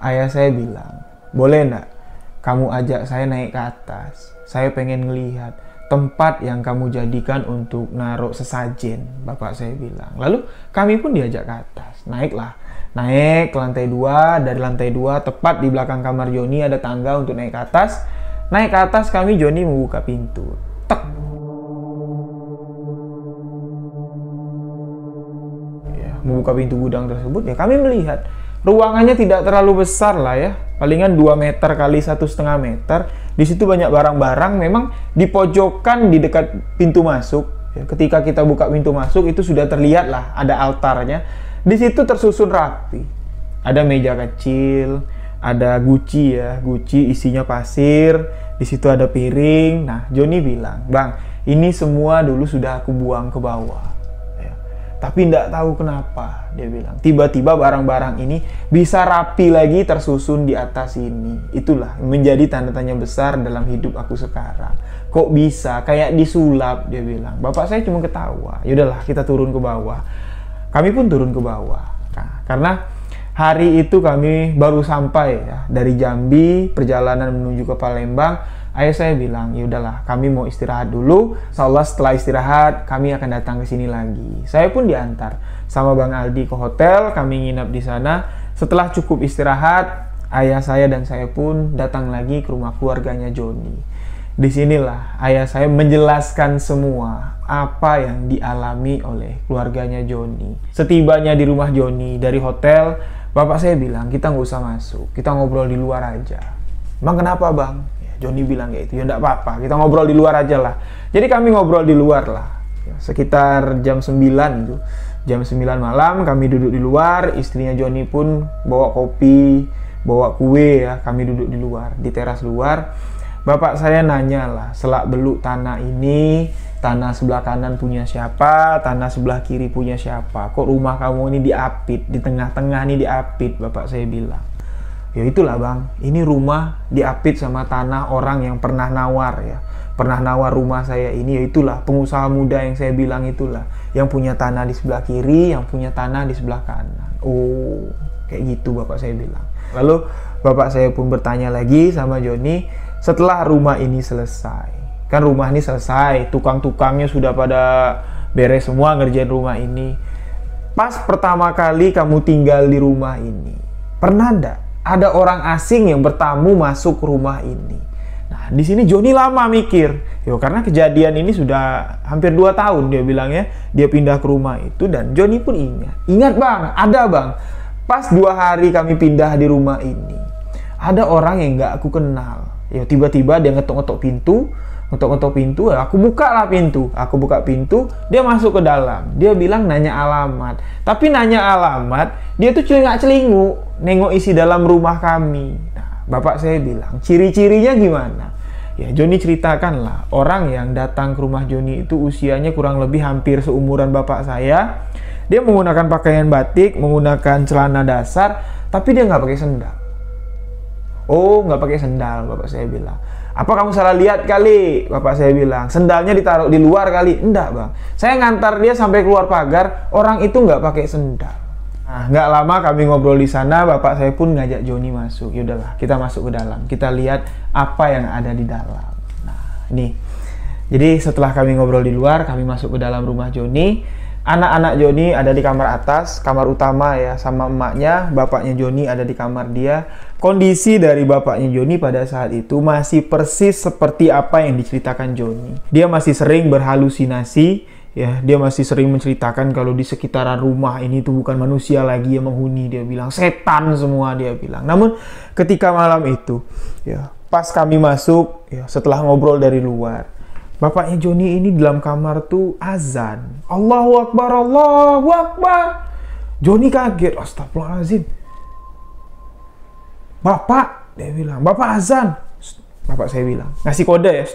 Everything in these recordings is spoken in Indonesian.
ayah saya bilang, boleh nak, kamu ajak saya naik ke atas. Saya pengen melihat tempat yang kamu jadikan untuk naruh sesajen, bapak saya bilang. Lalu kami pun diajak ke atas, naiklah. Naik ke lantai dua, dari lantai dua tepat di belakang kamar Joni ada tangga untuk naik ke atas. Naik ke atas kami Joni membuka pintu. Tek, ya, membuka pintu gudang tersebut ya kami melihat ruangannya tidak terlalu besar lah ya palingan 2 meter kali satu setengah meter di situ banyak barang-barang memang di pojokan di dekat pintu masuk ya, ketika kita buka pintu masuk itu sudah terlihat lah ada altarnya di situ tersusun rapi ada meja kecil ada guci ya guci isinya pasir di situ ada piring nah Joni bilang bang ini semua dulu sudah aku buang ke bawah tapi tidak tahu kenapa dia bilang tiba-tiba barang-barang ini bisa rapi lagi tersusun di atas ini itulah menjadi tanda tanya besar dalam hidup aku sekarang kok bisa kayak disulap dia bilang bapak saya cuma ketawa yaudahlah kita turun ke bawah kami pun turun ke bawah nah, karena hari itu kami baru sampai ya dari Jambi perjalanan menuju ke Palembang Ayah saya bilang, ya udahlah, kami mau istirahat dulu. Seolah setelah istirahat, kami akan datang ke sini lagi. Saya pun diantar sama Bang Aldi ke hotel, kami nginap di sana. Setelah cukup istirahat, ayah saya dan saya pun datang lagi ke rumah keluarganya Joni. Disinilah ayah saya menjelaskan semua apa yang dialami oleh keluarganya Joni. Setibanya di rumah Joni dari hotel, bapak saya bilang kita nggak usah masuk, kita ngobrol di luar aja. Emang kenapa bang? Joni bilang kayak itu ya enggak apa-apa kita ngobrol di luar aja lah jadi kami ngobrol di luar lah ya, sekitar jam 9 itu, jam 9 malam kami duduk di luar istrinya Joni pun bawa kopi bawa kue ya kami duduk di luar di teras luar bapak saya nanya lah selak beluk tanah ini tanah sebelah kanan punya siapa tanah sebelah kiri punya siapa kok rumah kamu ini diapit di tengah-tengah ini diapit bapak saya bilang ya itulah bang ini rumah diapit sama tanah orang yang pernah nawar ya pernah nawar rumah saya ini ya itulah pengusaha muda yang saya bilang itulah yang punya tanah di sebelah kiri yang punya tanah di sebelah kanan oh kayak gitu bapak saya bilang lalu bapak saya pun bertanya lagi sama Joni setelah rumah ini selesai kan rumah ini selesai tukang-tukangnya sudah pada beres semua ngerjain rumah ini pas pertama kali kamu tinggal di rumah ini pernah ndak ada orang asing yang bertamu masuk rumah ini. Nah, di sini Joni lama mikir. Yo, karena kejadian ini sudah hampir 2 tahun dia bilang ya, dia pindah ke rumah itu dan Joni pun ingat. Ingat bang, ada bang. Pas dua hari kami pindah di rumah ini, ada orang yang nggak aku kenal. Yo, tiba-tiba dia ngetok-ngetok pintu, untuk ngetok pintu aku buka lah pintu aku buka pintu dia masuk ke dalam dia bilang nanya alamat tapi nanya alamat dia tuh celingak celingu nengok isi dalam rumah kami nah, bapak saya bilang ciri-cirinya gimana ya Joni ceritakan lah orang yang datang ke rumah Joni itu usianya kurang lebih hampir seumuran bapak saya dia menggunakan pakaian batik menggunakan celana dasar tapi dia nggak pakai sendal oh nggak pakai sendal bapak saya bilang apa kamu salah lihat kali? Bapak saya bilang. Sendalnya ditaruh di luar kali? Enggak, Bang. Saya ngantar dia sampai keluar pagar, orang itu nggak pakai sendal. Nah, nggak lama kami ngobrol di sana, bapak saya pun ngajak Joni masuk. Yaudahlah, kita masuk ke dalam. Kita lihat apa yang ada di dalam. Nah, ini. Jadi setelah kami ngobrol di luar, kami masuk ke dalam rumah Joni. Anak-anak Joni ada di kamar atas, kamar utama ya, sama emaknya. Bapaknya Joni ada di kamar dia. Kondisi dari bapaknya Joni pada saat itu masih persis seperti apa yang diceritakan Joni. Dia masih sering berhalusinasi, ya dia masih sering menceritakan kalau di sekitaran rumah ini itu bukan manusia lagi yang menghuni dia bilang setan semua dia bilang. Namun ketika malam itu ya pas kami masuk ya setelah ngobrol dari luar Bapaknya Joni ini dalam kamar tuh azan. Allahu Akbar, Allahu Akbar. Joni kaget, astagfirullahaladzim Bapak, dia bilang, Bapak azan. Bapak saya bilang, ngasih kode ya.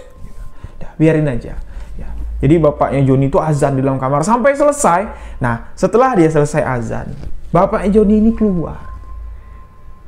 Dah, ya, biarin aja. Ya. Jadi bapaknya Joni itu azan di dalam kamar sampai selesai. Nah, setelah dia selesai azan, bapaknya Joni ini keluar.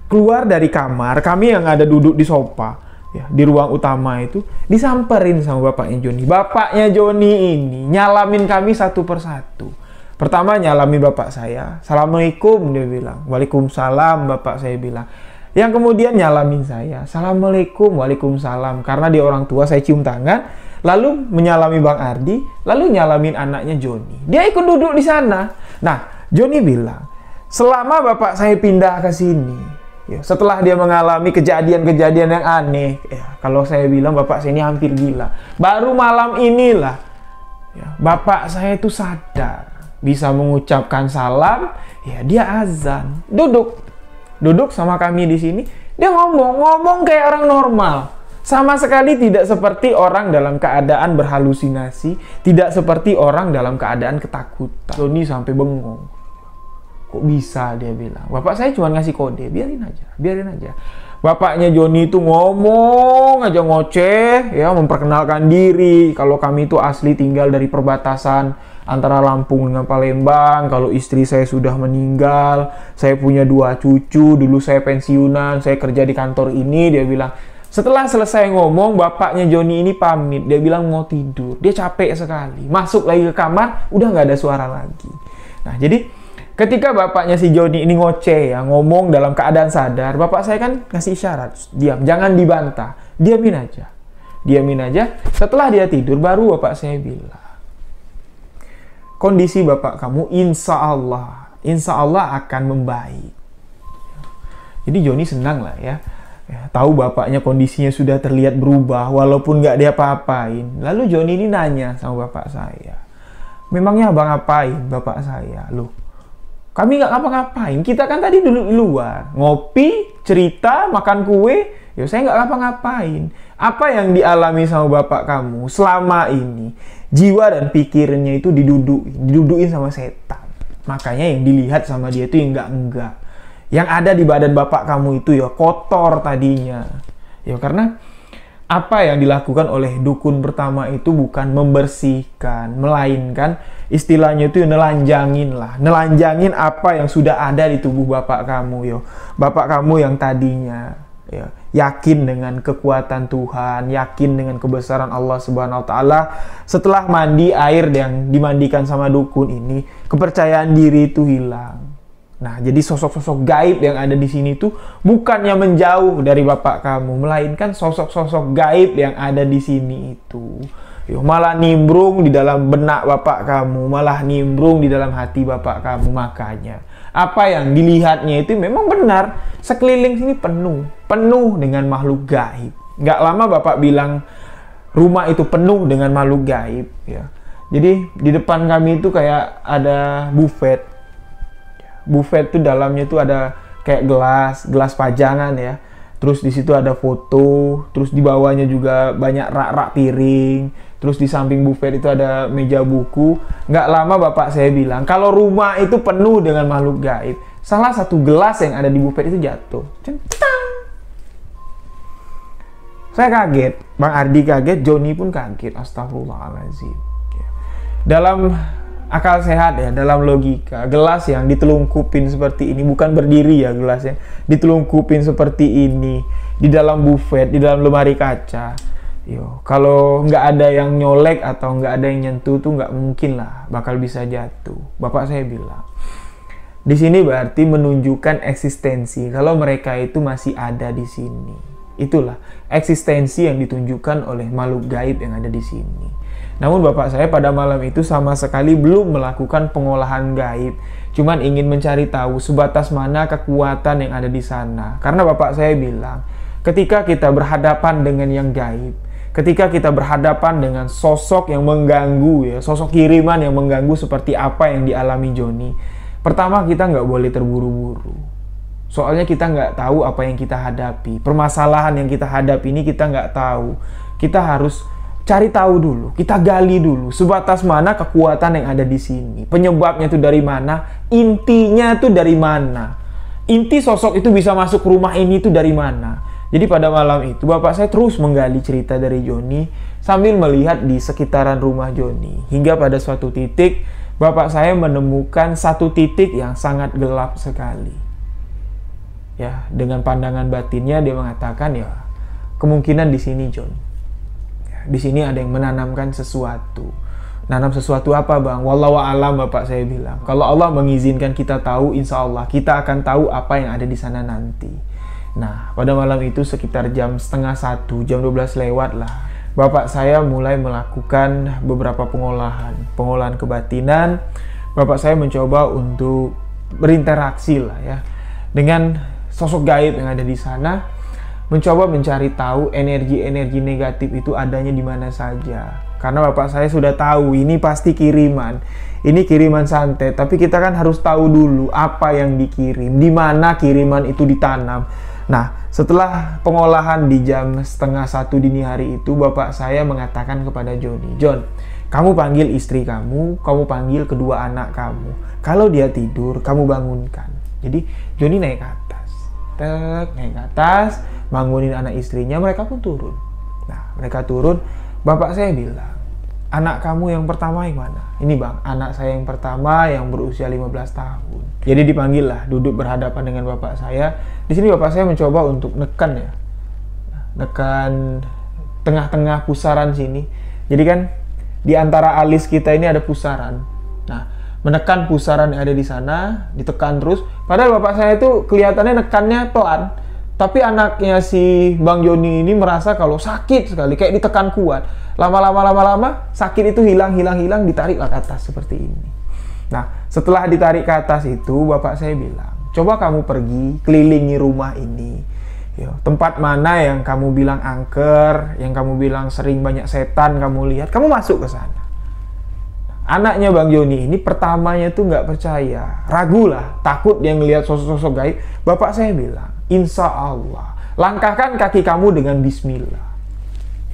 Keluar dari kamar, kami yang ada duduk di sofa, ya, di ruang utama itu, disamperin sama bapaknya Joni. Bapaknya Joni ini nyalamin kami satu persatu. Pertama nyalamin bapak saya, Assalamualaikum dia bilang. Waalaikumsalam bapak saya bilang yang kemudian nyalamin saya. Assalamualaikum, waalaikumsalam. Karena di orang tua, saya cium tangan, lalu menyalami Bang Ardi, lalu nyalamin anaknya Joni. Dia ikut duduk di sana. Nah, Joni bilang, selama bapak saya pindah ke sini, ya, setelah dia mengalami kejadian-kejadian yang aneh, ya, kalau saya bilang bapak saya ini hampir gila. Baru malam inilah, ya, bapak saya itu sadar, bisa mengucapkan salam, ya dia azan, duduk duduk sama kami di sini, dia ngomong, ngomong kayak orang normal. Sama sekali tidak seperti orang dalam keadaan berhalusinasi, tidak seperti orang dalam keadaan ketakutan. Doni sampai bengong. Kok bisa dia bilang? Bapak saya cuma ngasih kode, biarin aja, biarin aja. Bapaknya Joni itu ngomong aja ngoceh, ya memperkenalkan diri kalau kami itu asli tinggal dari perbatasan antara Lampung dengan Palembang. Kalau istri saya sudah meninggal, saya punya dua cucu, dulu saya pensiunan, saya kerja di kantor ini, dia bilang, setelah selesai ngomong, bapaknya Joni ini pamit. Dia bilang mau tidur. Dia capek sekali. Masuk lagi ke kamar, udah nggak ada suara lagi. Nah, jadi ketika bapaknya si Joni ini ngoceh ya, ngomong dalam keadaan sadar, bapak saya kan ngasih isyarat, diam, jangan dibantah. Diamin aja. Diamin aja. Setelah dia tidur, baru bapak saya bilang, kondisi bapak kamu insya Allah, insya Allah akan membaik. Jadi Joni senang lah ya. ya tahu bapaknya kondisinya sudah terlihat berubah walaupun nggak dia apa-apain. Lalu Joni ini nanya sama bapak saya. Memangnya abang ngapain bapak saya? Loh, kami nggak ngapa-ngapain. Kita kan tadi dulu di luar. Ngopi, cerita, makan kue. Ya saya nggak ngapa-ngapain. Apa yang dialami sama bapak kamu selama ini? jiwa dan pikirannya itu diduduk didudukin sama setan makanya yang dilihat sama dia itu yang enggak enggak yang ada di badan bapak kamu itu ya kotor tadinya ya karena apa yang dilakukan oleh dukun pertama itu bukan membersihkan, melainkan istilahnya itu ya nelanjangin lah, nelanjangin apa yang sudah ada di tubuh bapak kamu yo, ya. bapak kamu yang tadinya ya, yakin dengan kekuatan Tuhan, yakin dengan kebesaran Allah Subhanahu wa taala. Setelah mandi air yang dimandikan sama dukun ini, kepercayaan diri itu hilang. Nah, jadi sosok-sosok gaib yang ada di sini itu bukannya menjauh dari bapak kamu, melainkan sosok-sosok gaib yang ada di sini itu. Yo, malah nimbrung di dalam benak bapak kamu, malah nimbrung di dalam hati bapak kamu makanya apa yang dilihatnya itu memang benar. Sekeliling sini penuh, penuh dengan makhluk gaib. Nggak lama Bapak bilang rumah itu penuh dengan makhluk gaib. Ya. Jadi di depan kami itu kayak ada buffet. Buffet tuh dalamnya itu ada kayak gelas, gelas pajangan ya. Terus di situ ada foto, terus di bawahnya juga banyak rak-rak piring Terus di samping buffet itu ada meja buku. Nggak lama bapak saya bilang, kalau rumah itu penuh dengan makhluk gaib, salah satu gelas yang ada di buffet itu jatuh. Centang. Saya kaget, Bang Ardi kaget, Joni pun kaget. Astagfirullahaladzim. Ya. Dalam akal sehat ya, dalam logika, gelas yang ditelungkupin seperti ini, bukan berdiri ya gelasnya, ditelungkupin seperti ini, di dalam buffet, di dalam lemari kaca, Yo, kalau nggak ada yang nyolek atau nggak ada yang nyentuh tuh nggak mungkin lah bakal bisa jatuh. Bapak saya bilang. Di sini berarti menunjukkan eksistensi kalau mereka itu masih ada di sini. Itulah eksistensi yang ditunjukkan oleh makhluk gaib yang ada di sini. Namun bapak saya pada malam itu sama sekali belum melakukan pengolahan gaib. Cuman ingin mencari tahu sebatas mana kekuatan yang ada di sana. Karena bapak saya bilang, ketika kita berhadapan dengan yang gaib, ketika kita berhadapan dengan sosok yang mengganggu ya, sosok kiriman yang mengganggu seperti apa yang dialami Joni. Pertama kita nggak boleh terburu-buru. Soalnya kita nggak tahu apa yang kita hadapi. Permasalahan yang kita hadapi ini kita nggak tahu. Kita harus cari tahu dulu, kita gali dulu sebatas mana kekuatan yang ada di sini, penyebabnya itu dari mana, intinya itu dari mana, inti sosok itu bisa masuk rumah ini itu dari mana, jadi pada malam itu bapak saya terus menggali cerita dari Joni sambil melihat di sekitaran rumah Joni. Hingga pada suatu titik bapak saya menemukan satu titik yang sangat gelap sekali. Ya, dengan pandangan batinnya dia mengatakan ya kemungkinan di sini John. Ya, di sini ada yang menanamkan sesuatu. Nanam sesuatu apa bang? Wallahu alam bapak saya bilang. Kalau Allah mengizinkan kita tahu, insya Allah kita akan tahu apa yang ada di sana nanti. Nah, pada malam itu sekitar jam setengah satu, jam 12 lewat lah. Bapak saya mulai melakukan beberapa pengolahan, pengolahan kebatinan. Bapak saya mencoba untuk berinteraksi lah ya dengan sosok gaib yang ada di sana, mencoba mencari tahu energi-energi negatif itu adanya di mana saja. Karena bapak saya sudah tahu ini pasti kiriman, ini kiriman santet, tapi kita kan harus tahu dulu apa yang dikirim, di mana kiriman itu ditanam Nah, setelah pengolahan di jam setengah satu dini hari itu, bapak saya mengatakan kepada Joni, John, kamu panggil istri kamu, kamu panggil kedua anak kamu. Kalau dia tidur, kamu bangunkan. Jadi, Joni naik ke atas. Tek, naik ke atas, bangunin anak istrinya, mereka pun turun. Nah, mereka turun, bapak saya bilang, anak kamu yang pertama yang mana? Ini bang, anak saya yang pertama yang berusia 15 tahun. Jadi dipanggil lah, duduk berhadapan dengan bapak saya. Di sini bapak saya mencoba untuk nekan ya, nekan tengah-tengah pusaran sini. Jadi kan di antara alis kita ini ada pusaran. Nah, menekan pusaran yang ada di sana, ditekan terus. Padahal bapak saya itu kelihatannya nekannya pelan, tapi anaknya si Bang Joni ini merasa kalau sakit sekali, kayak ditekan kuat. Lama-lama lama-lama sakit itu hilang hilang hilang ditarik ke atas seperti ini. Nah, setelah ditarik ke atas itu, bapak saya bilang, coba kamu pergi kelilingi rumah ini. Yo, ya, tempat mana yang kamu bilang angker, yang kamu bilang sering banyak setan kamu lihat, kamu masuk ke sana. Anaknya Bang Joni ini pertamanya tuh nggak percaya, ragu lah, takut dia ngelihat sosok-sosok gaib. Bapak saya bilang, insya Allah, langkahkan kaki kamu dengan Bismillah.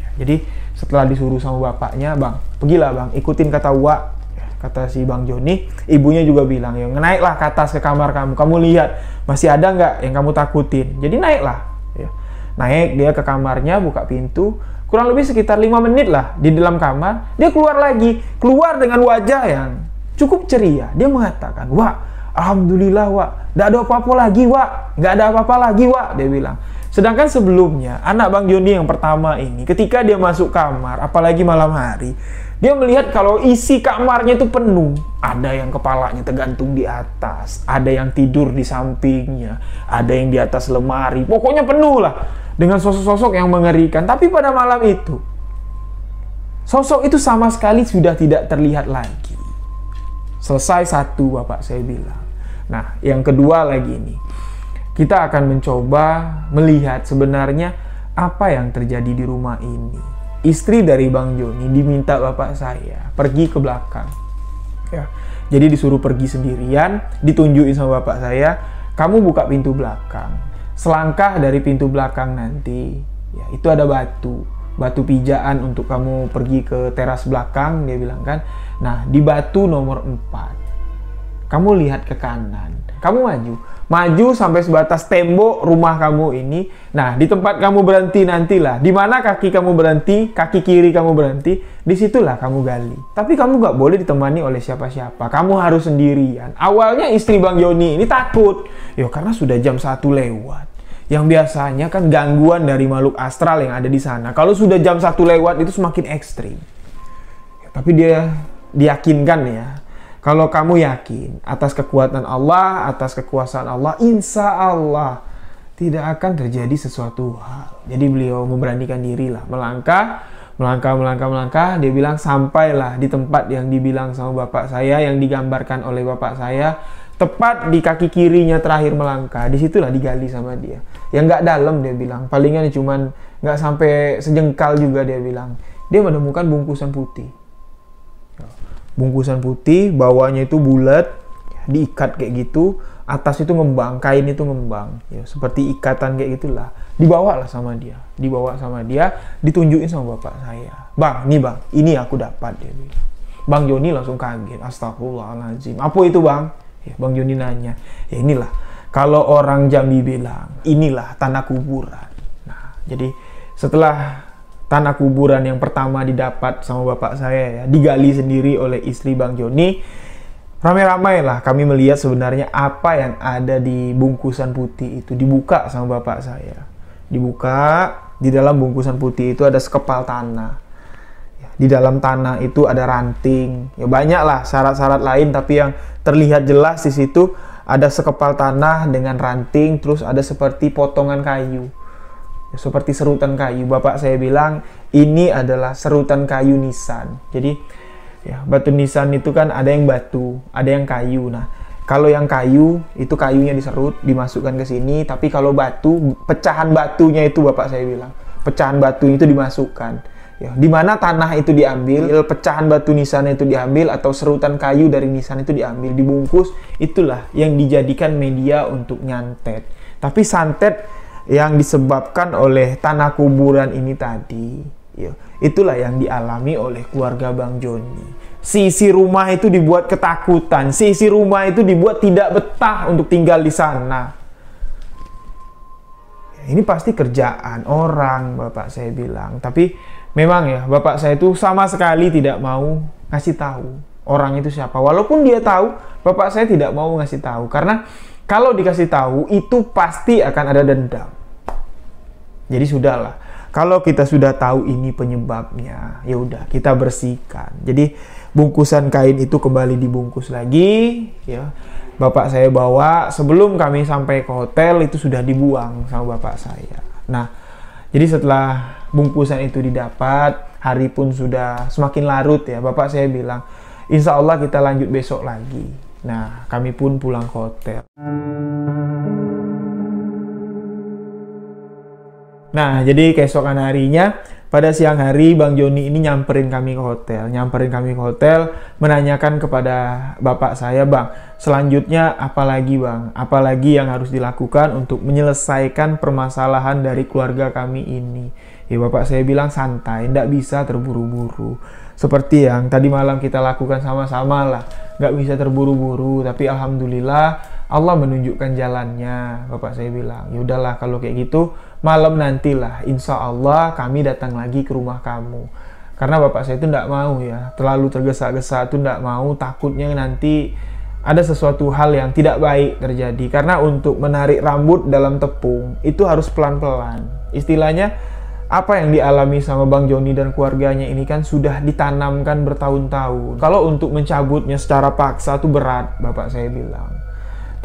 Ya, jadi setelah disuruh sama bapaknya, Bang, pergilah Bang, ikutin kata Wak, kata si Bang Joni ibunya juga bilang ya naiklah ke atas ke kamar kamu kamu lihat masih ada nggak yang kamu takutin jadi naiklah ya. naik dia ke kamarnya buka pintu kurang lebih sekitar lima menit lah di dalam kamar dia keluar lagi keluar dengan wajah yang cukup ceria dia mengatakan wah alhamdulillah wak nggak ada apa-apa lagi wak nggak ada apa-apa lagi wak dia bilang Sedangkan sebelumnya, anak Bang Joni yang pertama ini, ketika dia masuk kamar, apalagi malam hari, dia melihat kalau isi kamarnya itu penuh. Ada yang kepalanya tergantung di atas, ada yang tidur di sampingnya, ada yang di atas lemari. Pokoknya penuh lah dengan sosok-sosok yang mengerikan. Tapi pada malam itu, sosok itu sama sekali sudah tidak terlihat lagi. Selesai satu, Bapak saya bilang. Nah, yang kedua lagi ini. Kita akan mencoba melihat sebenarnya apa yang terjadi di rumah ini istri dari Bang Joni diminta bapak saya pergi ke belakang. Ya. Jadi disuruh pergi sendirian, ditunjukin sama bapak saya, kamu buka pintu belakang. Selangkah dari pintu belakang nanti, ya itu ada batu, batu pijaan untuk kamu pergi ke teras belakang, dia bilang kan. Nah, di batu nomor 4. Kamu lihat ke kanan. Kamu maju maju sampai sebatas tembok rumah kamu ini. Nah, di tempat kamu berhenti nantilah, di mana kaki kamu berhenti, kaki kiri kamu berhenti, disitulah kamu gali. Tapi kamu gak boleh ditemani oleh siapa-siapa, kamu harus sendirian. Awalnya istri Bang Yoni ini takut, ya karena sudah jam satu lewat. Yang biasanya kan gangguan dari makhluk astral yang ada di sana. Kalau sudah jam satu lewat itu semakin ekstrim. Ya, tapi dia diyakinkan ya, kalau kamu yakin atas kekuatan Allah, atas kekuasaan Allah, insya Allah tidak akan terjadi sesuatu hal. Jadi beliau memberanikan diri lah, melangkah, melangkah, melangkah, melangkah. Dia bilang sampailah di tempat yang dibilang sama bapak saya, yang digambarkan oleh bapak saya, tepat di kaki kirinya terakhir melangkah. Disitulah digali sama dia. Yang nggak dalam dia bilang, palingan cuman nggak sampai sejengkal juga dia bilang. Dia menemukan bungkusan putih bungkusan putih, bawahnya itu bulat, diikat kayak gitu, atas itu ngembang, kain itu ngembang, ya, seperti ikatan kayak gitulah. Dibawa lah sama dia, dibawa sama dia, ditunjukin sama bapak saya. Bang, nih bang, ini aku dapat dia bilang. Bang Joni langsung kaget, astagfirullahaladzim. Apa itu bang? Ya, bang Joni nanya, ya inilah. Kalau orang Jambi bilang, inilah tanah kuburan. Nah, jadi setelah tanah kuburan yang pertama didapat sama bapak saya ya, digali sendiri oleh istri Bang Joni. Ramai-ramai lah kami melihat sebenarnya apa yang ada di bungkusan putih itu dibuka sama bapak saya. Dibuka, di dalam bungkusan putih itu ada sekepal tanah. Ya, di dalam tanah itu ada ranting. Ya banyak syarat-syarat lain tapi yang terlihat jelas di situ ada sekepal tanah dengan ranting, terus ada seperti potongan kayu seperti serutan kayu. Bapak saya bilang ini adalah serutan kayu nisan. Jadi ya batu nisan itu kan ada yang batu, ada yang kayu. Nah, kalau yang kayu itu kayunya diserut, dimasukkan ke sini, tapi kalau batu pecahan batunya itu Bapak saya bilang, pecahan batu itu dimasukkan. Ya, di mana tanah itu diambil, iya. pecahan batu nisan itu diambil atau serutan kayu dari nisan itu diambil, dibungkus, itulah yang dijadikan media untuk nyantet. Tapi santet yang disebabkan oleh tanah kuburan ini tadi. Ya. Itulah yang dialami oleh keluarga Bang Joni. Sisi rumah itu dibuat ketakutan, sisi rumah itu dibuat tidak betah untuk tinggal di sana. Ya, ini pasti kerjaan orang, Bapak saya bilang. Tapi memang ya, Bapak saya itu sama sekali tidak mau ngasih tahu orang itu siapa. Walaupun dia tahu, Bapak saya tidak mau ngasih tahu karena kalau dikasih tahu, itu pasti akan ada dendam. Jadi sudahlah. Kalau kita sudah tahu ini penyebabnya, ya udah kita bersihkan. Jadi bungkusan kain itu kembali dibungkus lagi, ya. Bapak saya bawa sebelum kami sampai ke hotel itu sudah dibuang sama bapak saya. Nah, jadi setelah bungkusan itu didapat, hari pun sudah semakin larut ya. Bapak saya bilang, insya Allah kita lanjut besok lagi Nah, kami pun pulang ke hotel. Nah, jadi keesokan harinya, pada siang hari Bang Joni ini nyamperin kami ke hotel, nyamperin kami ke hotel, menanyakan kepada bapak saya, Bang, selanjutnya apa lagi Bang? Apa lagi yang harus dilakukan untuk menyelesaikan permasalahan dari keluarga kami ini? Ya bapak saya bilang santai, tidak bisa terburu-buru seperti yang tadi malam kita lakukan sama-sama lah nggak bisa terburu-buru tapi alhamdulillah Allah menunjukkan jalannya bapak saya bilang yaudahlah kalau kayak gitu malam nantilah insya Allah kami datang lagi ke rumah kamu karena bapak saya itu nggak mau ya terlalu tergesa-gesa itu nggak mau takutnya nanti ada sesuatu hal yang tidak baik terjadi karena untuk menarik rambut dalam tepung itu harus pelan-pelan istilahnya apa yang dialami sama Bang Joni dan keluarganya ini kan sudah ditanamkan bertahun-tahun. Kalau untuk mencabutnya secara paksa tuh berat, Bapak saya bilang.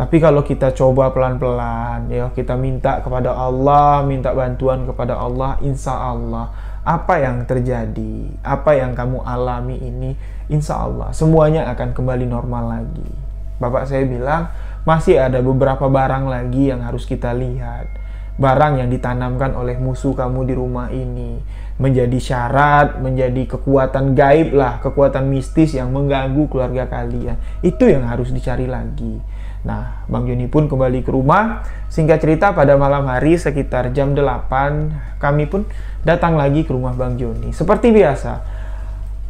Tapi kalau kita coba pelan-pelan, ya kita minta kepada Allah, minta bantuan kepada Allah, insya Allah apa yang terjadi, apa yang kamu alami ini, insya Allah semuanya akan kembali normal lagi. Bapak saya bilang masih ada beberapa barang lagi yang harus kita lihat barang yang ditanamkan oleh musuh kamu di rumah ini menjadi syarat, menjadi kekuatan gaib lah, kekuatan mistis yang mengganggu keluarga kalian. Itu yang harus dicari lagi. Nah, Bang Joni pun kembali ke rumah. Singkat cerita pada malam hari sekitar jam 8, kami pun datang lagi ke rumah Bang Joni. Seperti biasa,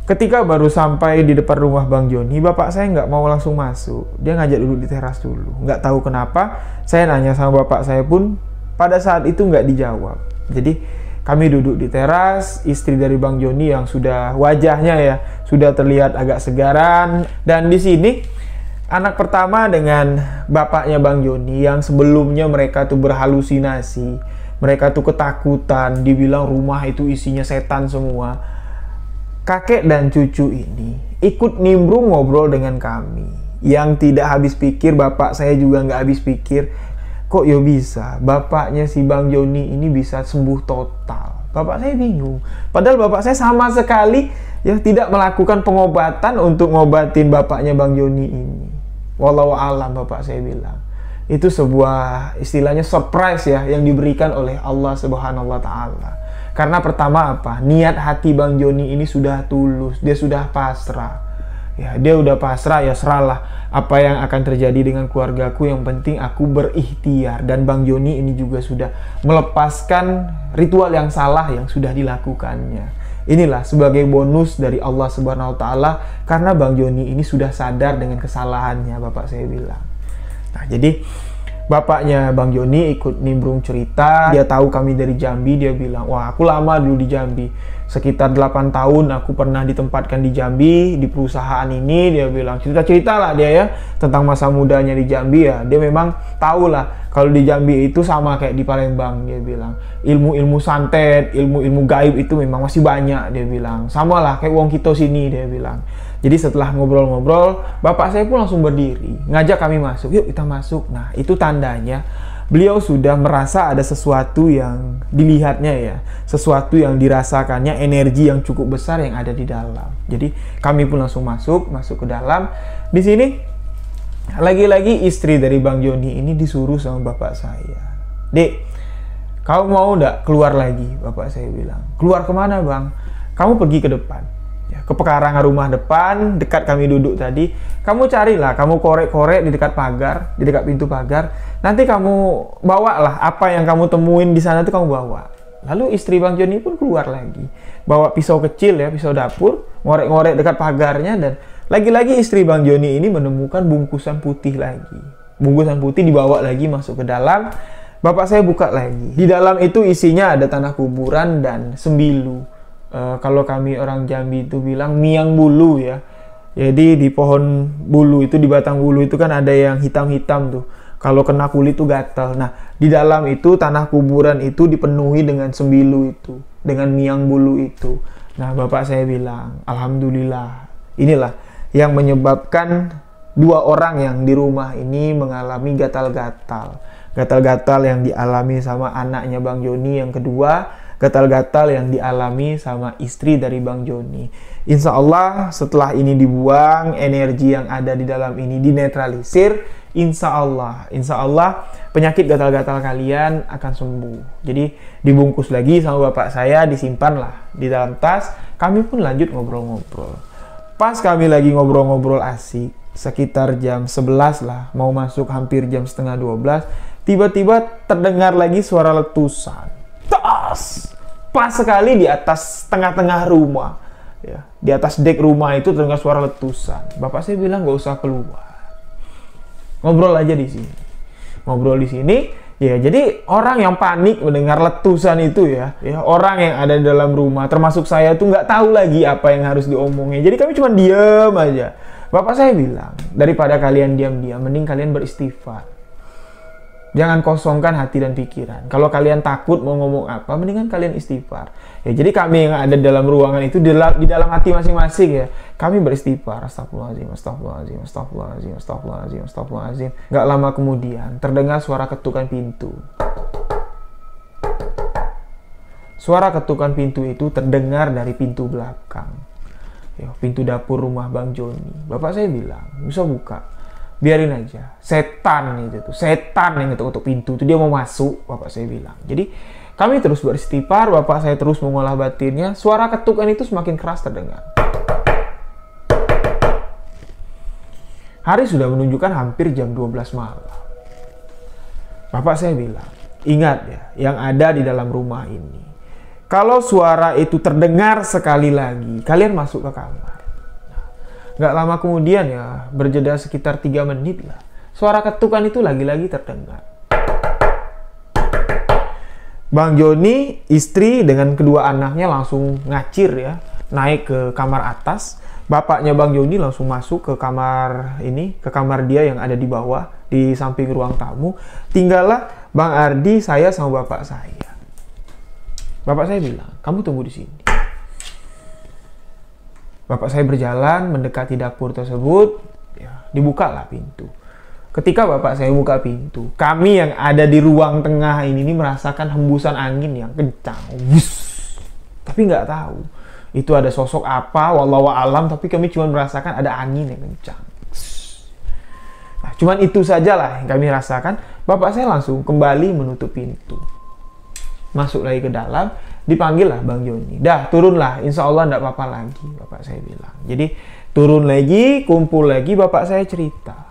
Ketika baru sampai di depan rumah Bang Joni, bapak saya nggak mau langsung masuk. Dia ngajak duduk di teras dulu. Nggak tahu kenapa, saya nanya sama bapak saya pun, pada saat itu nggak dijawab. Jadi kami duduk di teras, istri dari Bang Joni yang sudah wajahnya ya sudah terlihat agak segaran dan di sini anak pertama dengan bapaknya Bang Joni yang sebelumnya mereka tuh berhalusinasi, mereka tuh ketakutan, dibilang rumah itu isinya setan semua. Kakek dan cucu ini ikut nimbrung ngobrol dengan kami yang tidak habis pikir, bapak saya juga nggak habis pikir kok ya bisa bapaknya si Bang Joni ini bisa sembuh total bapak saya bingung padahal bapak saya sama sekali ya tidak melakukan pengobatan untuk ngobatin bapaknya Bang Joni ini walau alam bapak saya bilang itu sebuah istilahnya surprise ya yang diberikan oleh Allah Subhanahu taala. Karena pertama apa? Niat hati Bang Joni ini sudah tulus, dia sudah pasrah ya dia udah pasrah ya seralah apa yang akan terjadi dengan keluargaku yang penting aku berikhtiar dan Bang Joni ini juga sudah melepaskan ritual yang salah yang sudah dilakukannya inilah sebagai bonus dari Allah Subhanahu wa taala karena Bang Joni ini sudah sadar dengan kesalahannya Bapak saya bilang nah jadi bapaknya Bang Joni ikut nimbrung cerita dia tahu kami dari Jambi dia bilang wah aku lama dulu di Jambi sekitar 8 tahun aku pernah ditempatkan di Jambi di perusahaan ini dia bilang cerita-cerita lah dia ya tentang masa mudanya di Jambi ya dia memang tahu lah kalau di Jambi itu sama kayak di Palembang dia bilang ilmu-ilmu santet ilmu-ilmu gaib itu memang masih banyak dia bilang sama lah kayak uang kita sini dia bilang jadi setelah ngobrol-ngobrol bapak saya pun langsung berdiri ngajak kami masuk yuk kita masuk nah itu tandanya beliau sudah merasa ada sesuatu yang dilihatnya ya, sesuatu yang dirasakannya, energi yang cukup besar yang ada di dalam. Jadi kami pun langsung masuk, masuk ke dalam. Di sini lagi-lagi istri dari Bang Joni ini disuruh sama bapak saya. Dek, kamu mau ndak keluar lagi? Bapak saya bilang. Keluar kemana bang? Kamu pergi ke depan. Ya, ke pekarangan rumah depan, dekat kami duduk tadi. Kamu carilah, kamu korek-korek di dekat pagar, di dekat pintu pagar nanti kamu bawalah apa yang kamu temuin di sana tuh kamu bawa lalu istri Bang Joni pun keluar lagi bawa pisau kecil ya pisau dapur ngorek-ngorek dekat pagarnya dan lagi-lagi istri Bang Joni ini menemukan bungkusan putih lagi bungkusan putih dibawa lagi masuk ke dalam bapak saya buka lagi di dalam itu isinya ada tanah kuburan dan sembilu e, kalau kami orang Jambi itu bilang miang bulu ya jadi di pohon bulu itu di batang bulu itu kan ada yang hitam-hitam tuh kalau kena kulit tuh gatal. Nah, di dalam itu tanah kuburan itu dipenuhi dengan sembilu itu, dengan miang bulu itu. Nah, bapak saya bilang, alhamdulillah. Inilah yang menyebabkan dua orang yang di rumah ini mengalami gatal-gatal. Gatal-gatal yang dialami sama anaknya Bang Joni yang kedua gatal-gatal yang dialami sama istri dari Bang Joni. Insya Allah setelah ini dibuang, energi yang ada di dalam ini dinetralisir, insya Allah, insya Allah penyakit gatal-gatal kalian akan sembuh. Jadi dibungkus lagi sama bapak saya, disimpanlah di dalam tas, kami pun lanjut ngobrol-ngobrol. Pas kami lagi ngobrol-ngobrol asik, sekitar jam 11 lah, mau masuk hampir jam setengah 12, tiba-tiba terdengar lagi suara letusan pas pas sekali di atas tengah-tengah rumah ya di atas dek rumah itu terdengar suara letusan bapak saya bilang nggak usah keluar ngobrol aja di sini ngobrol di sini ya jadi orang yang panik mendengar letusan itu ya ya orang yang ada di dalam rumah termasuk saya tuh nggak tahu lagi apa yang harus diomongin jadi kami cuma diam aja bapak saya bilang daripada kalian diam-diam mending kalian beristighfar Jangan kosongkan hati dan pikiran. Kalau kalian takut mau ngomong apa, mendingan kalian istighfar. Ya, jadi kami yang ada dalam ruangan itu di dalam, di dalam hati masing-masing ya. Kami beristighfar, astagfirullahaladzim, astagfirullahaladzim, astagfirullahaladzim, astagfirullahaladzim, astagfirullahaladzim. Gak lama kemudian terdengar suara ketukan pintu. Suara ketukan pintu itu terdengar dari pintu belakang. Ya, pintu dapur rumah Bang Joni. Bapak saya bilang, bisa buka biarin aja setan itu tuh setan yang itu untuk pintu itu dia mau masuk bapak saya bilang jadi kami terus beristighfar bapak saya terus mengolah batinnya suara ketukan itu semakin keras terdengar hari sudah menunjukkan hampir jam 12 malam bapak saya bilang ingat ya yang ada di dalam rumah ini kalau suara itu terdengar sekali lagi kalian masuk ke kamar Gak lama kemudian ya, berjeda sekitar 3 menit lah, suara ketukan itu lagi-lagi terdengar. Bang Joni, istri dengan kedua anaknya langsung ngacir ya, naik ke kamar atas. Bapaknya Bang Joni langsung masuk ke kamar ini, ke kamar dia yang ada di bawah, di samping ruang tamu. Tinggallah Bang Ardi, saya sama bapak saya. Bapak saya bilang, kamu tunggu di sini. Bapak saya berjalan mendekati dapur tersebut, ya, dibukalah pintu. Ketika bapak saya buka pintu, kami yang ada di ruang tengah ini, ini merasakan hembusan angin yang kencang. Wiss. Tapi nggak tahu itu ada sosok apa, walau alam. Tapi kami cuma merasakan ada angin yang kencang. Nah, cuman itu sajalah yang kami rasakan. Bapak saya langsung kembali menutup pintu. Masuk lagi ke dalam, dipanggil lah Bang Joni. Dah turunlah, insya Allah tidak apa-apa lagi, bapak saya bilang. Jadi turun lagi, kumpul lagi, bapak saya cerita.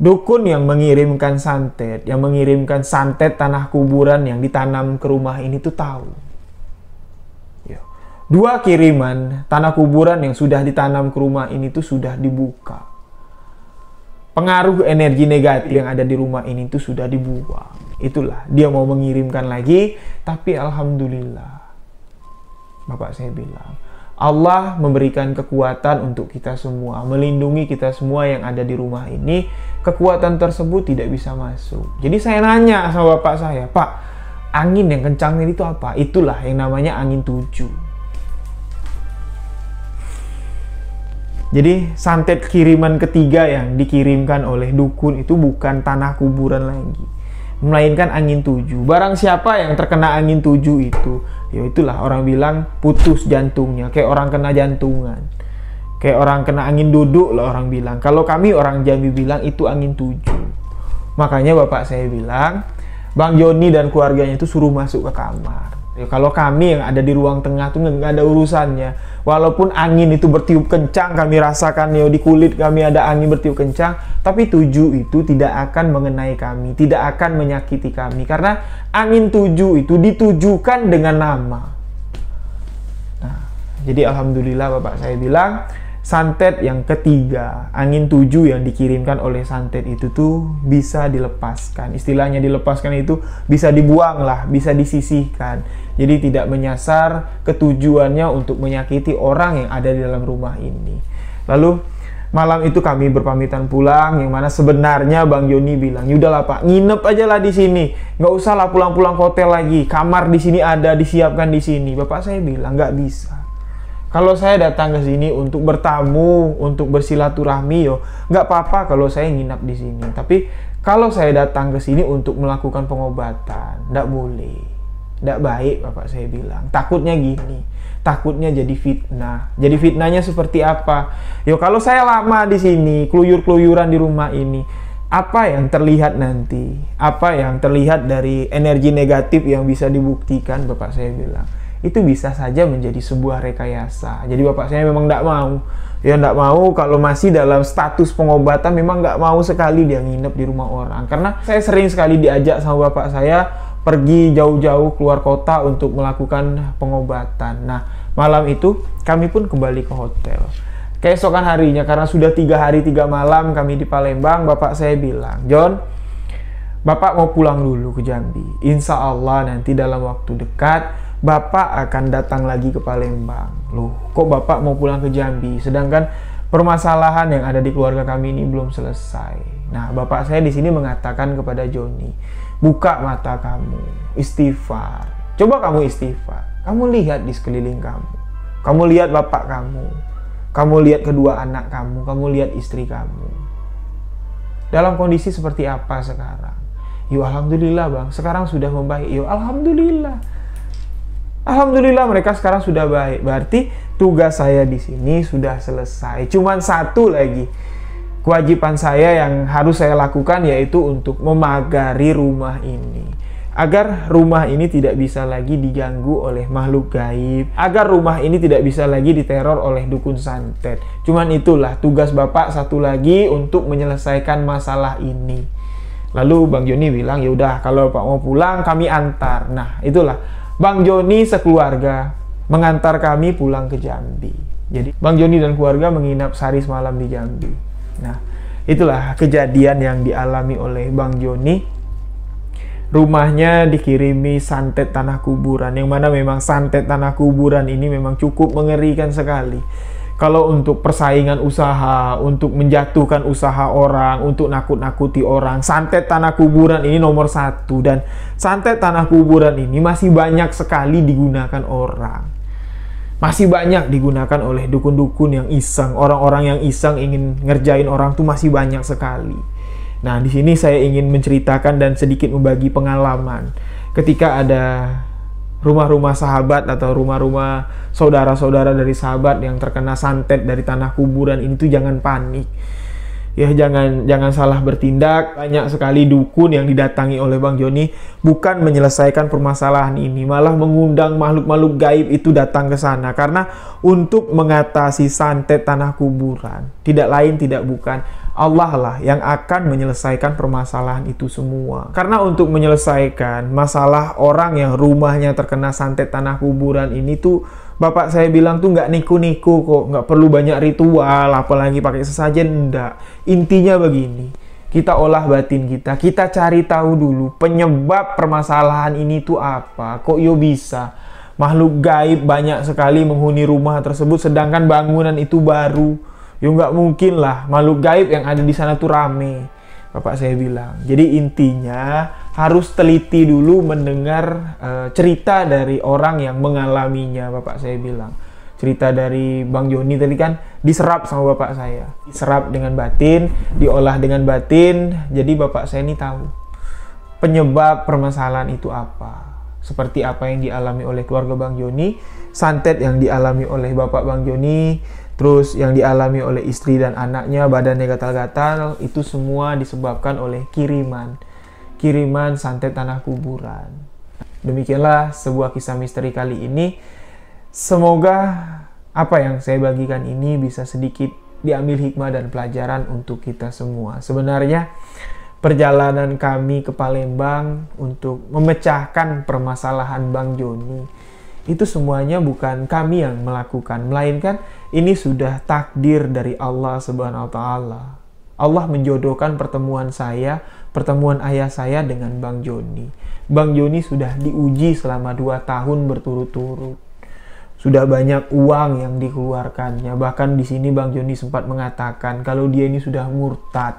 Dukun yang mengirimkan santet, yang mengirimkan santet tanah kuburan yang ditanam ke rumah ini tuh tahu. Ya. Dua kiriman tanah kuburan yang sudah ditanam ke rumah ini tuh sudah dibuka. Pengaruh energi negatif yang ada di rumah ini tuh sudah dibuang itulah dia mau mengirimkan lagi tapi alhamdulillah Bapak saya bilang Allah memberikan kekuatan untuk kita semua, melindungi kita semua yang ada di rumah ini. Kekuatan tersebut tidak bisa masuk. Jadi saya nanya sama bapak saya, "Pak, angin yang kencang itu apa?" Itulah yang namanya angin tujuh. Jadi santet kiriman ketiga yang dikirimkan oleh dukun itu bukan tanah kuburan lagi melainkan angin tujuh. Barang siapa yang terkena angin tujuh itu, ya itulah orang bilang putus jantungnya, kayak orang kena jantungan. Kayak orang kena angin duduk lah orang bilang. Kalau kami orang Jambi bilang itu angin tujuh. Makanya bapak saya bilang, Bang Joni dan keluarganya itu suruh masuk ke kamar. Ya, kalau kami yang ada di ruang tengah tuh nggak ada urusannya. Walaupun angin itu bertiup kencang, kami rasakan ya di kulit kami ada angin bertiup kencang, tapi tujuh itu tidak akan mengenai kami, tidak akan menyakiti kami karena angin tujuh itu ditujukan dengan nama. Nah, jadi alhamdulillah Bapak saya bilang santet yang ketiga, angin tujuh yang dikirimkan oleh santet itu tuh bisa dilepaskan. Istilahnya dilepaskan itu bisa dibuang lah, bisa disisihkan. Jadi tidak menyasar ketujuannya untuk menyakiti orang yang ada di dalam rumah ini. Lalu malam itu kami berpamitan pulang yang mana sebenarnya Bang Joni bilang lah Pak nginep aja lah di sini nggak usah lah pulang-pulang hotel lagi kamar di sini ada disiapkan di sini Bapak saya bilang nggak bisa kalau saya datang ke sini untuk bertamu, untuk bersilaturahmi yo, nggak apa-apa kalau saya nginap di sini. Tapi kalau saya datang ke sini untuk melakukan pengobatan, nggak boleh. Nggak baik Bapak saya bilang. Takutnya gini, takutnya jadi fitnah. Jadi fitnahnya seperti apa? Yo kalau saya lama di sini, keluyur-keluyuran di rumah ini, apa yang terlihat nanti? Apa yang terlihat dari energi negatif yang bisa dibuktikan Bapak saya bilang? itu bisa saja menjadi sebuah rekayasa. Jadi bapak saya memang tidak mau. ya tidak mau kalau masih dalam status pengobatan memang nggak mau sekali dia nginep di rumah orang. Karena saya sering sekali diajak sama bapak saya pergi jauh-jauh keluar kota untuk melakukan pengobatan. Nah, malam itu kami pun kembali ke hotel. Keesokan harinya karena sudah tiga hari tiga malam kami di Palembang, bapak saya bilang, John, Bapak mau pulang dulu ke Jambi. Insya Allah nanti dalam waktu dekat Bapak akan datang lagi ke Palembang. Loh, kok Bapak mau pulang ke Jambi? Sedangkan permasalahan yang ada di keluarga kami ini belum selesai. Nah, Bapak saya di sini mengatakan kepada Joni, buka mata kamu, istighfar. Coba kamu istighfar. Kamu lihat di sekeliling kamu. Kamu lihat bapak kamu. Kamu lihat kedua anak kamu, kamu lihat istri kamu. Dalam kondisi seperti apa sekarang? Yo alhamdulillah bang, sekarang sudah membaik. Yo alhamdulillah Alhamdulillah mereka sekarang sudah baik. Berarti tugas saya di sini sudah selesai. Cuman satu lagi kewajiban saya yang harus saya lakukan yaitu untuk memagari rumah ini agar rumah ini tidak bisa lagi diganggu oleh makhluk gaib, agar rumah ini tidak bisa lagi diteror oleh dukun santet. Cuman itulah tugas Bapak satu lagi untuk menyelesaikan masalah ini. Lalu Bang Joni bilang, "Ya udah kalau Pak mau pulang kami antar." Nah, itulah Bang Joni sekeluarga mengantar kami pulang ke Jambi. Jadi Bang Joni dan keluarga menginap sehari semalam di Jambi. Nah, itulah kejadian yang dialami oleh Bang Joni rumahnya dikirimi santet tanah kuburan yang mana memang santet tanah kuburan ini memang cukup mengerikan sekali kalau untuk persaingan usaha, untuk menjatuhkan usaha orang, untuk nakut-nakuti orang, santet tanah kuburan ini nomor satu. Dan santet tanah kuburan ini masih banyak sekali digunakan orang. Masih banyak digunakan oleh dukun-dukun yang iseng. Orang-orang yang iseng ingin ngerjain orang tuh masih banyak sekali. Nah, di sini saya ingin menceritakan dan sedikit membagi pengalaman. Ketika ada rumah-rumah sahabat atau rumah-rumah saudara-saudara dari sahabat yang terkena santet dari tanah kuburan ini tuh jangan panik. Ya jangan jangan salah bertindak. Banyak sekali dukun yang didatangi oleh Bang Joni bukan menyelesaikan permasalahan ini, malah mengundang makhluk-makhluk gaib itu datang ke sana karena untuk mengatasi santet tanah kuburan, tidak lain tidak bukan Allah lah yang akan menyelesaikan permasalahan itu semua. Karena untuk menyelesaikan masalah orang yang rumahnya terkena santet tanah kuburan ini tuh Bapak saya bilang tuh nggak niku-niku kok, nggak perlu banyak ritual, apalagi pakai sesajen, enggak. Intinya begini, kita olah batin kita, kita cari tahu dulu penyebab permasalahan ini tuh apa, kok yo bisa. Makhluk gaib banyak sekali menghuni rumah tersebut, sedangkan bangunan itu baru Ya nggak mungkin lah makhluk gaib yang ada di sana tuh rame. Bapak saya bilang. Jadi intinya harus teliti dulu mendengar uh, cerita dari orang yang mengalaminya, Bapak saya bilang. Cerita dari Bang Joni tadi kan diserap sama bapak saya. Diserap dengan batin, diolah dengan batin. Jadi bapak saya ini tahu penyebab permasalahan itu apa. Seperti apa yang dialami oleh keluarga Bang Joni, santet yang dialami oleh bapak Bang Joni, Terus yang dialami oleh istri dan anaknya badannya gatal-gatal itu semua disebabkan oleh kiriman. Kiriman santet tanah kuburan. Demikianlah sebuah kisah misteri kali ini. Semoga apa yang saya bagikan ini bisa sedikit diambil hikmah dan pelajaran untuk kita semua. Sebenarnya perjalanan kami ke Palembang untuk memecahkan permasalahan Bang Joni itu semuanya bukan kami yang melakukan, melainkan ini sudah takdir dari Allah Subhanahu wa taala. Allah menjodohkan pertemuan saya, pertemuan ayah saya dengan Bang Joni. Bang Joni sudah diuji selama dua tahun berturut-turut. Sudah banyak uang yang dikeluarkannya. Bahkan di sini Bang Joni sempat mengatakan kalau dia ini sudah murtad.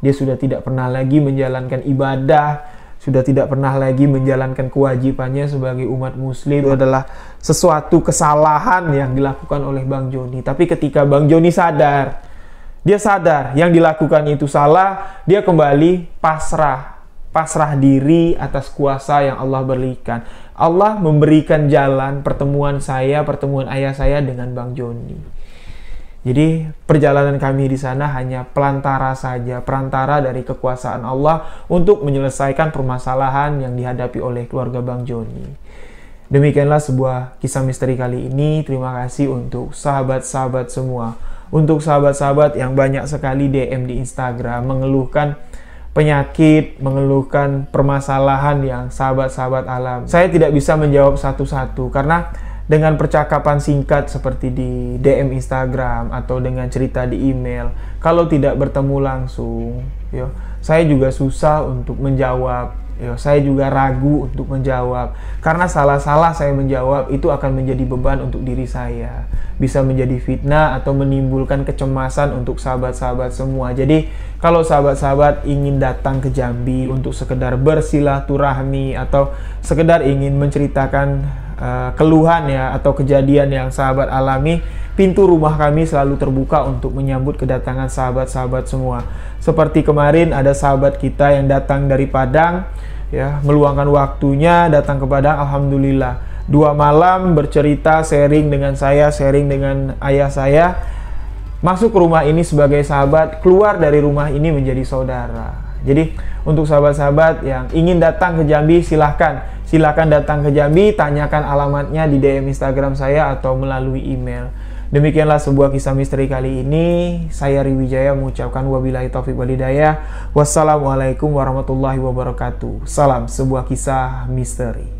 Dia sudah tidak pernah lagi menjalankan ibadah, sudah tidak pernah lagi menjalankan kewajibannya sebagai umat muslim itu iya. adalah sesuatu kesalahan yang dilakukan oleh Bang Joni. Tapi ketika Bang Joni sadar, dia sadar yang dilakukan itu salah, dia kembali pasrah, pasrah diri atas kuasa yang Allah berikan. Allah memberikan jalan pertemuan saya, pertemuan ayah saya dengan Bang Joni. Jadi perjalanan kami di sana hanya pelantara saja, perantara dari kekuasaan Allah untuk menyelesaikan permasalahan yang dihadapi oleh keluarga Bang Joni. Demikianlah sebuah kisah misteri kali ini. Terima kasih untuk sahabat-sahabat semua. Untuk sahabat-sahabat yang banyak sekali DM di Instagram mengeluhkan penyakit, mengeluhkan permasalahan yang sahabat-sahabat alam. Saya tidak bisa menjawab satu-satu karena dengan percakapan singkat seperti di DM Instagram atau dengan cerita di email. Kalau tidak bertemu langsung, yo, saya juga susah untuk menjawab. Yo, saya juga ragu untuk menjawab karena salah-salah saya menjawab itu akan menjadi beban untuk diri saya. Bisa menjadi fitnah atau menimbulkan kecemasan untuk sahabat-sahabat semua. Jadi, kalau sahabat-sahabat ingin datang ke Jambi untuk sekedar bersilaturahmi atau sekedar ingin menceritakan Eh, keluhan ya atau kejadian yang sahabat alami, pintu rumah kami selalu terbuka untuk menyambut kedatangan sahabat-sahabat semua. Seperti kemarin ada sahabat kita yang datang dari Padang ya, meluangkan waktunya datang ke Padang alhamdulillah. Dua malam bercerita sharing dengan saya, sharing dengan ayah saya. Masuk ke rumah ini sebagai sahabat, keluar dari rumah ini menjadi saudara. Jadi untuk sahabat-sahabat yang ingin datang ke Jambi silahkan Silakan datang ke Jambi, tanyakan alamatnya di DM Instagram saya atau melalui email. Demikianlah sebuah kisah misteri kali ini. Saya Riwijaya mengucapkan wabillahi taufiq walidayah. Wassalamualaikum warahmatullahi wabarakatuh. Salam sebuah kisah misteri.